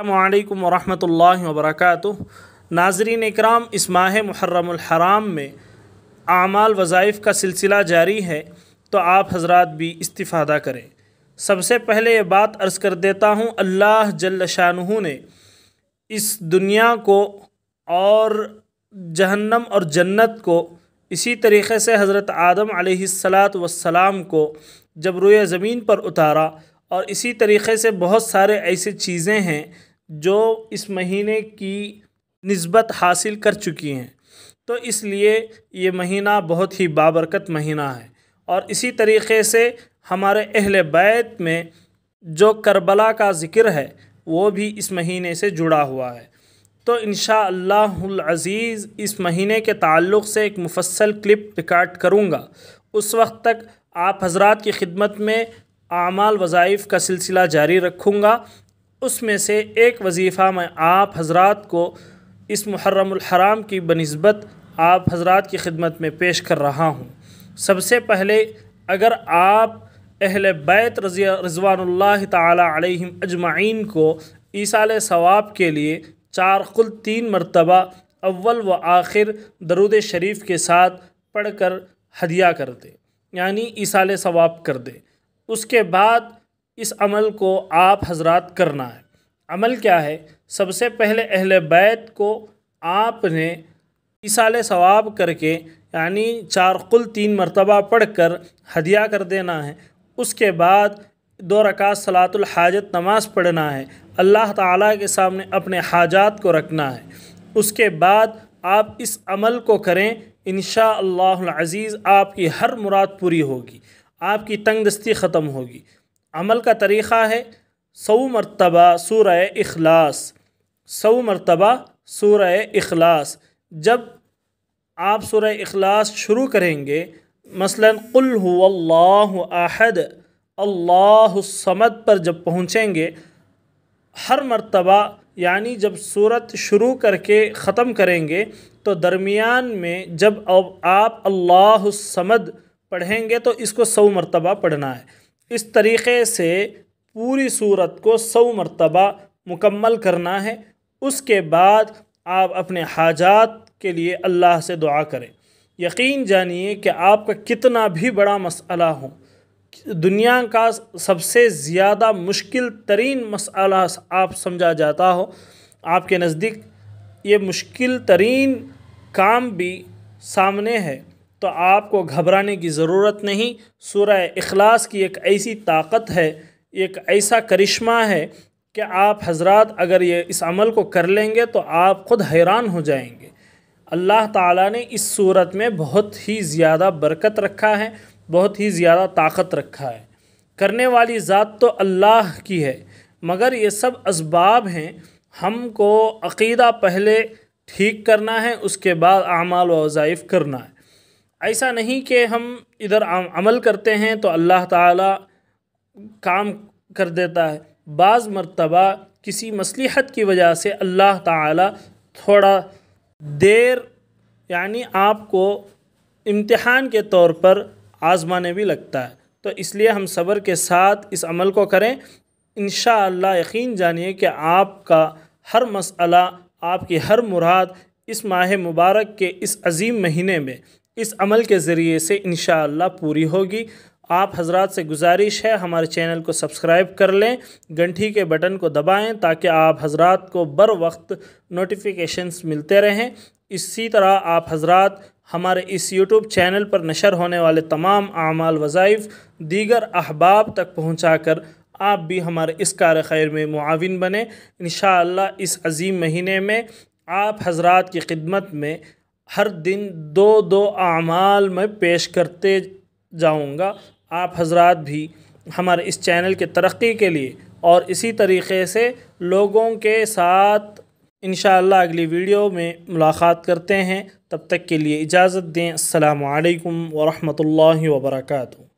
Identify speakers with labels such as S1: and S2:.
S1: अल्लाम वरहमल वरक नाजरीन इकराम इस माह हराम में आमाल वज़ाइफ का सिलसिला जारी है तो आप हजरात भी इस्तीफ़ा करें सबसे पहले ये बात अर्ज़ कर देता हूँ अल्लाह जल शाह ने इस दुनिया को और जहन्नम और जन्नत को इसी तरीके से हज़रत आदम सलात वसलाम को जब रोए ज़मीन पर उतारा और इसी तरीक़े से बहुत सारे ऐसे चीज़ें हैं जो इस महीने की नस्बत हासिल कर चुकी हैं तो इसलिए ये महीना बहुत ही बाबरकत महीना है और इसी तरीक़े से हमारे अहल बैत में जो करबला का ज़िक्र है वो भी इस महीने से जुड़ा हुआ है तो इन अज़ीज़ इस महीने के ताल्लुक़ से एक मुफसल क्लिप रिकॉर्ड करूँगा उस वक्त तक आप हजरात की खिदमत में आमाल वज़ाइफ का सिलसिला जारी रखूँगा उसमें से एक वजीफ़ा मैं आप हजरात को इस मुहर्रम की बनस्बत आप हजरात की खिदमत में पेश कर रहा हूँ सबसे पहले अगर आप अहल बैत रजवानल्ला तम अजमाइन को ईसाल सवाब के लिए चार कुल तीन मरतबा अव्वल व आखिर दरुद शरीफ के साथ पढ़ कर हदिया कर दे यानी ईसा सवाब कर दे उसके बाद इस अमल को आप हजरात करना है अमल क्या है सबसे पहले अहल बैत को आपने इसाल सवाब करके यानी चार कुल तीन मरतबा पढ़ कर हदिया कर देना है उसके बाद दो रकात सलातुल हाजत नमाज़ पढ़ना है अल्लाह ताला के सामने अपने हाजात को रखना है उसके बाद आप इस अमल को करें इन अज़ीज़ आपकी हर मुराद पूरी होगी आपकी तंग दस्ती ख़त्म होगी अमल का तरीक़ा है सौ मरतबा सूर अखलास सौ मरतबा सूर अखलास जब आप सूर अखलास शुरू करेंगे मसलन कुल अल्लाहद पर जब पहुँचेंगे हर मरतबा यानी जब सूरत शुरू करके ख़त्म करेंगे तो दरमियान में जब अब आप समद पढ़ेंगे तो इसको सौ मरतबा पढ़ना है इस तरीक़े से पूरी सूरत को सौ मरतबा मुकम्मल करना है उसके बाद आप अपने हाजात के लिए अल्लाह से दुआ करें यकीन जानिए कि आपका कितना भी बड़ा मसला हो दुनिया का सबसे ज़्यादा मुश्किल तरीन मसला आप समझा जाता हो आपके नज़दीक ये मुश्किल तरीन काम भी सामने है तो आपको घबराने की ज़रूरत नहीं सूर्य अखलास की एक ऐसी ताकत है एक ऐसा करिश्मा है कि आप हजरत अगर ये इस अमल को कर लेंगे तो आप ख़ुद हैरान हो जाएंगे अल्लाह ताला ने इस सूरत में बहुत ही ज़्यादा बरकत रखा है बहुत ही ज़्यादा ताकत रखा है करने वाली ज़ात तो अल्लाह की है मगर ये सब इसबाब हैं हमको अकीदा पहले ठीक करना है उसके बाद अमाल वज़ाइफ़ करना है ऐसा नहीं कि हम इधर अमल करते हैं तो अल्लाह ताला काम कर देता है बाज़ मरतबा किसी मसलहत की वजह से अल्लाह ताला थोड़ा देर यानी आपको इम्तहान के तौर पर आज़माने भी लगता है तो इसलिए हम सब्र के साथ इस अमल को करें इन यकीन जानिए कि आपका हर मसला आपकी हर मुराद इस माह मुबारक के इस अज़ीम महीने में इस अमल के ज़रिए से इन पूरी होगी आप हजरात से गुजारिश है हमारे चैनल को सब्सक्राइब कर लें घंटी के बटन को दबाएं ताकि आप हजरात को बर वक्त नोटिफिकेशंस मिलते रहें इसी तरह आप हजरात हमारे इस यूट्यूब चैनल पर नशर होने वाले तमाम अमाल वज़ाइफ़ दीगर अहबाब तक पहुँचा कर आप भी हमारे इस कार खैर में मुआवन बने इन इस अज़ीम महीने में आप हजरात की खिदमत में हर दिन दो दो अमाल में पेश करते जाऊँगा आप हजरात भी हमारे इस चैनल के तरक्की के लिए और इसी तरीके से लोगों के साथ इन अगली वीडियो में मुलाकात करते हैं तब तक के लिए इजाज़त दें अल्लाम वरहमल वर्का